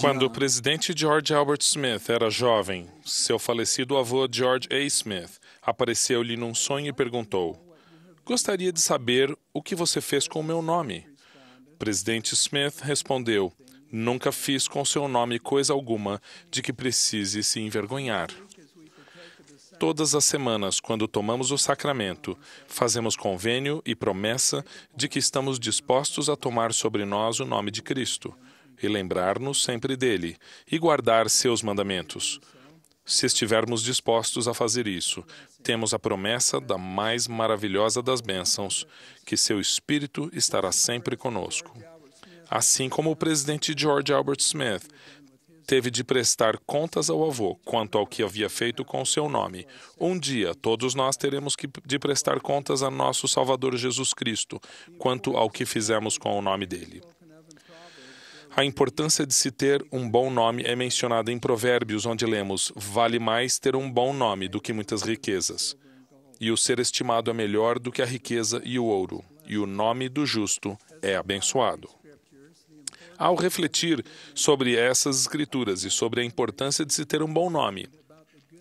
Quando o presidente George Albert Smith era jovem, seu falecido avô George A. Smith apareceu-lhe num sonho e perguntou: Gostaria de saber o que você fez com o meu nome. O presidente Smith respondeu: Nunca fiz com seu nome coisa alguma de que precise se envergonhar. Todas as semanas, quando tomamos o sacramento, fazemos convênio e promessa de que estamos dispostos a tomar sobre nós o nome de Cristo, e lembrar-nos sempre dele, e guardar seus mandamentos. Se estivermos dispostos a fazer isso, temos a promessa da mais maravilhosa das bênçãos, que seu Espírito estará sempre conosco. Assim como o presidente George Albert Smith teve de prestar contas ao avô quanto ao que havia feito com seu nome. Um dia, todos nós teremos que de prestar contas a nosso Salvador Jesus Cristo quanto ao que fizemos com o nome dele. A importância de se ter um bom nome é mencionada em Provérbios, onde lemos: Vale mais ter um bom nome do que muitas riquezas. E o ser estimado é melhor do que a riqueza e o ouro, e o nome do justo é abençoado. Ao refletir sobre essas escrituras e sobre a importância de se ter um bom nome,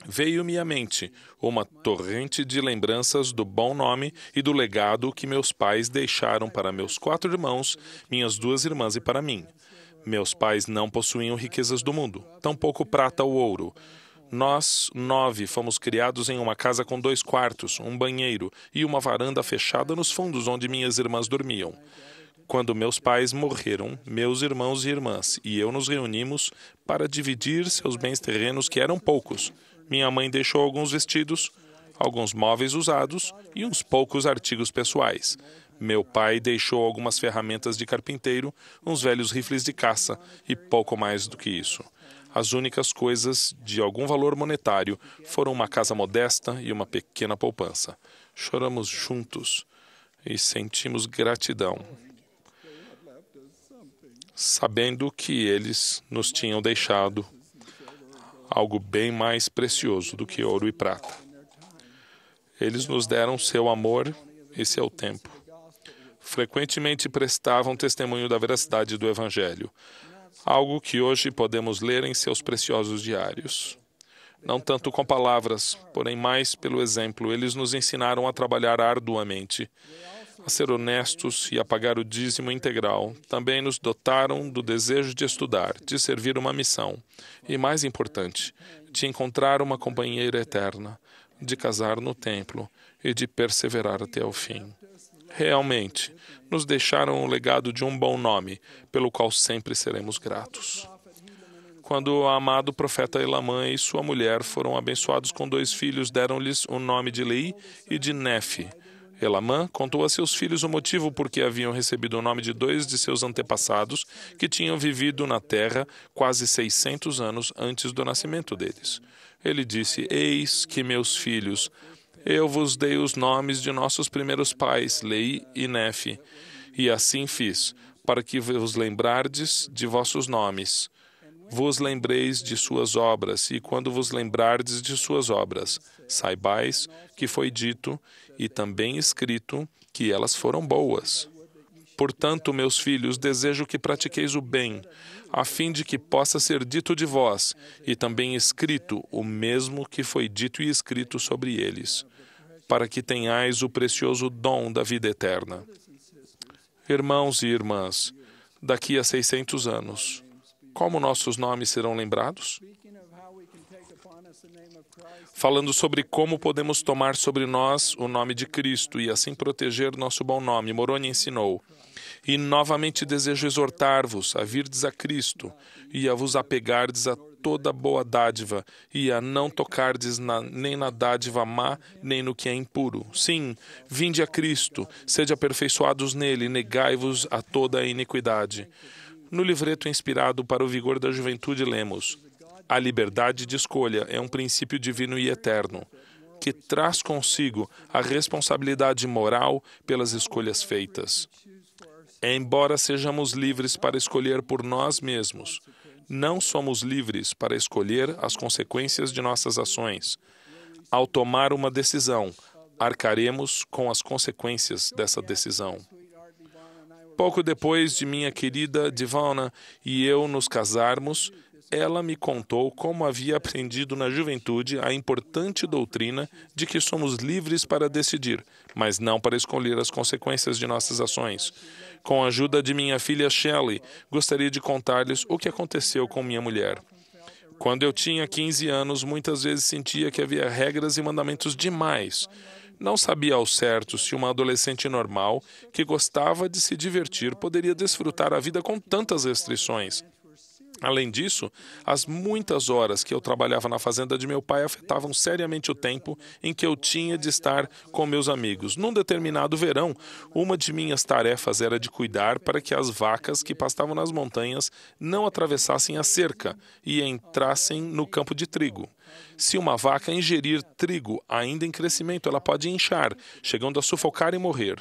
veio-me à mente uma torrente de lembranças do bom nome e do legado que meus pais deixaram para meus quatro irmãos, minhas duas irmãs e para mim. Meus pais não possuíam riquezas do mundo, tampouco prata ou ouro. Nós, nove, fomos criados em uma casa com dois quartos, um banheiro e uma varanda fechada nos fundos onde minhas irmãs dormiam. Quando meus pais morreram, meus irmãos e irmãs e eu nos reunimos para dividir seus bens terrenos, que eram poucos. Minha mãe deixou alguns vestidos, alguns móveis usados e uns poucos artigos pessoais. Meu pai deixou algumas ferramentas de carpinteiro, uns velhos rifles de caça e pouco mais do que isso. As únicas coisas de algum valor monetário foram uma casa modesta e uma pequena poupança. Choramos juntos e sentimos gratidão sabendo que eles nos tinham deixado algo bem mais precioso do que ouro e prata. Eles nos deram seu amor e seu tempo. Frequentemente prestavam testemunho da veracidade do Evangelho, algo que hoje podemos ler em seus preciosos diários. Não tanto com palavras, porém mais pelo exemplo, eles nos ensinaram a trabalhar arduamente a ser honestos e a pagar o dízimo integral, também nos dotaram do desejo de estudar, de servir uma missão e, mais importante, de encontrar uma companheira eterna, de casar no templo e de perseverar até o fim. Realmente, nos deixaram o legado de um bom nome, pelo qual sempre seremos gratos. Quando o amado profeta Elamã e sua mulher foram abençoados com dois filhos, deram-lhes o nome de Lei e de Nefe Elamã contou a seus filhos o motivo por que haviam recebido o nome de dois de seus antepassados que tinham vivido na terra quase 600 anos antes do nascimento deles. Ele disse: Eis que meus filhos, eu vos dei os nomes de nossos primeiros pais, Lei e Nefe, e assim fiz, para que vos lembrardes de vossos nomes vos lembreis de suas obras, e quando vos lembrardes de suas obras, saibais que foi dito e também escrito que elas foram boas. Portanto, meus filhos, desejo que pratiqueis o bem, a fim de que possa ser dito de vós, e também escrito o mesmo que foi dito e escrito sobre eles, para que tenhais o precioso dom da vida eterna. Irmãos e irmãs, daqui a 600 anos, como nossos nomes serão lembrados, falando sobre como podemos tomar sobre nós o nome de Cristo e assim proteger nosso bom nome. Moroni ensinou. E novamente desejo exortar-vos a virdes a Cristo e a vos apegardes a toda boa dádiva e a não tocardes na, nem na dádiva má, nem no que é impuro. Sim, vinde a Cristo, sede aperfeiçoados nele, negai-vos a toda a iniquidade no livreto inspirado para o vigor da juventude lemos: A liberdade de escolha é um princípio divino e eterno, que traz consigo a responsabilidade moral pelas escolhas feitas. Embora sejamos livres para escolher por nós mesmos, não somos livres para escolher as consequências de nossas ações. Ao tomar uma decisão, arcaremos com as consequências dessa decisão. Pouco depois de minha querida Divana e eu nos casarmos, ela me contou como havia aprendido na juventude a importante doutrina de que somos livres para decidir, mas não para escolher as consequências de nossas ações. Com a ajuda de minha filha Shelley, gostaria de contar-lhes o que aconteceu com minha mulher. Quando eu tinha 15 anos, muitas vezes sentia que havia regras e mandamentos demais não sabia ao certo se uma adolescente normal que gostava de se divertir poderia desfrutar a vida com tantas restrições. Além disso, as muitas horas que eu trabalhava na fazenda de meu pai afetavam seriamente o tempo em que eu tinha de estar com meus amigos. Num determinado verão, uma de minhas tarefas era de cuidar para que as vacas que pastavam nas montanhas não atravessassem a cerca e entrassem no campo de trigo. Se uma vaca ingerir trigo ainda em crescimento, ela pode inchar, chegando a sufocar e morrer.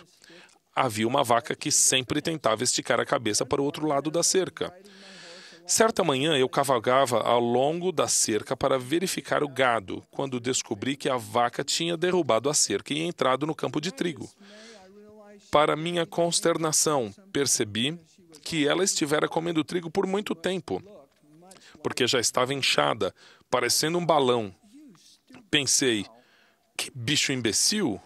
Havia uma vaca que sempre tentava esticar a cabeça para o outro lado da cerca. Certa manhã eu cavalgava ao longo da cerca para verificar o gado, quando descobri que a vaca tinha derrubado a cerca e entrado no campo de trigo. Para minha consternação, percebi que ela estivera comendo trigo por muito tempo, porque já estava inchada, parecendo um balão. Pensei, que bicho imbecil!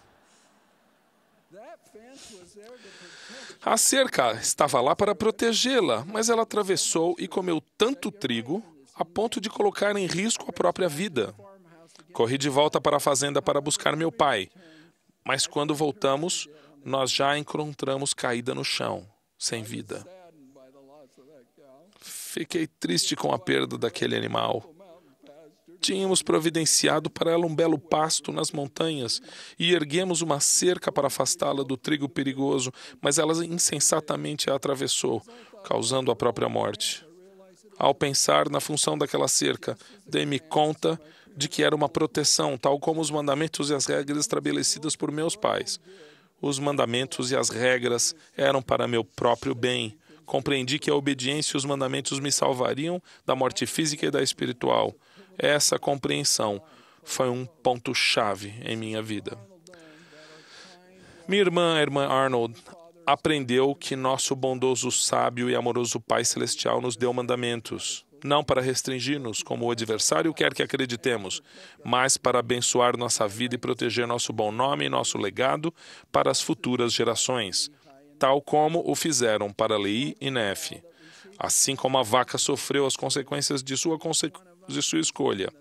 A cerca estava lá para protegê-la, mas ela atravessou e comeu tanto trigo a ponto de colocar em risco a própria vida. Corri de volta para a fazenda para buscar meu pai, mas quando voltamos, nós já encontramos caída no chão, sem vida. Fiquei triste com a perda daquele animal. Tínhamos providenciado para ela um belo pasto nas montanhas e erguemos uma cerca para afastá-la do trigo perigoso, mas ela insensatamente a atravessou, causando a própria morte. Ao pensar na função daquela cerca, dei-me conta de que era uma proteção, tal como os mandamentos e as regras estabelecidas por meus pais. Os mandamentos e as regras eram para meu próprio bem. Compreendi que a obediência e os mandamentos me salvariam da morte física e da espiritual. Essa compreensão foi um ponto-chave em minha vida. Minha irmã, a irmã Arnold, aprendeu que nosso bondoso, sábio e amoroso Pai Celestial nos deu mandamentos, não para restringir-nos como o adversário quer que acreditemos, mas para abençoar nossa vida e proteger nosso bom nome e nosso legado para as futuras gerações, tal como o fizeram para Lei e Nefe. Assim como a vaca sofreu as consequências de sua, consequência, de sua escolha.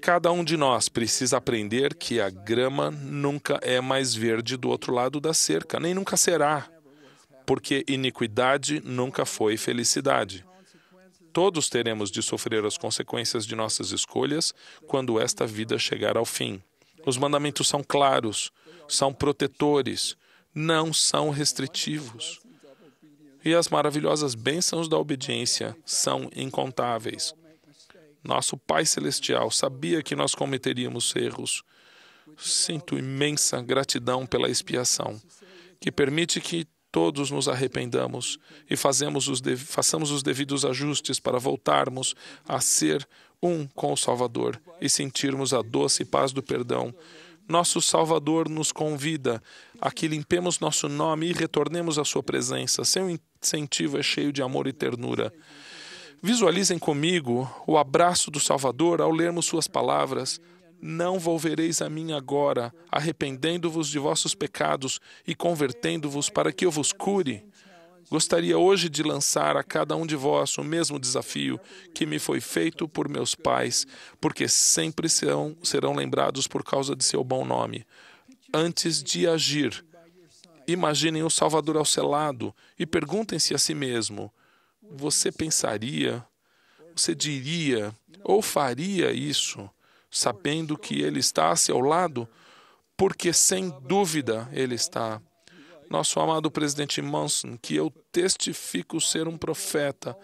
Cada um de nós precisa aprender que a grama nunca é mais verde do outro lado da cerca, nem nunca será, porque iniquidade nunca foi felicidade. Todos teremos de sofrer as consequências de nossas escolhas quando esta vida chegar ao fim. Os mandamentos são claros, são protetores, não são restritivos. E as maravilhosas bênçãos da obediência são incontáveis. Nosso Pai Celestial sabia que nós cometeríamos erros. Sinto imensa gratidão pela expiação, que permite que todos nos arrependamos e os façamos os devidos ajustes para voltarmos a ser um com o Salvador e sentirmos a doce paz do perdão. Nosso Salvador nos convida a que limpemos nosso nome e retornemos à Sua presença. Seu incentivo é cheio de amor e ternura. Visualizem comigo o abraço do Salvador ao lermos suas palavras. Não volvereis a mim agora, arrependendo-vos de vossos pecados e convertendo-vos para que eu vos cure. Gostaria hoje de lançar a cada um de vós o mesmo desafio que me foi feito por meus pais, porque sempre serão, serão lembrados por causa de seu bom nome. Antes de agir, imaginem o Salvador ao seu lado e perguntem-se a si mesmo: você pensaria, você diria ou faria isso, sabendo que Ele está a seu lado? Porque sem dúvida Ele está. Nosso amado presidente Manson, que eu testifico ser um profeta,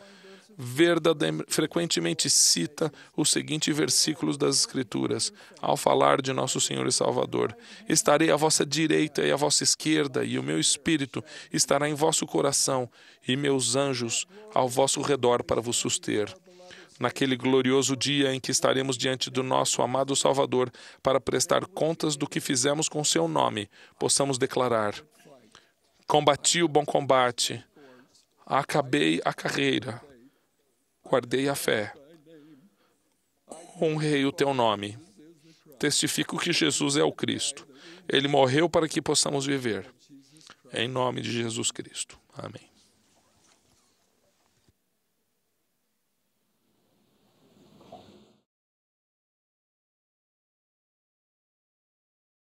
frequentemente cita os seguintes versículos das Escrituras, ao falar de nosso Senhor e Salvador: Estarei à vossa direita e à vossa esquerda, e o meu espírito estará em vosso coração, e meus anjos ao vosso redor para vos suster. Naquele glorioso dia em que estaremos diante do nosso amado Salvador para prestar contas do que fizemos com seu nome, possamos declarar: Combati o bom combate, acabei a carreira, guardei a fé. Honrei o teu nome. Testifico que Jesus é o Cristo. Ele morreu para que possamos viver. Em nome de Jesus Cristo. Amém.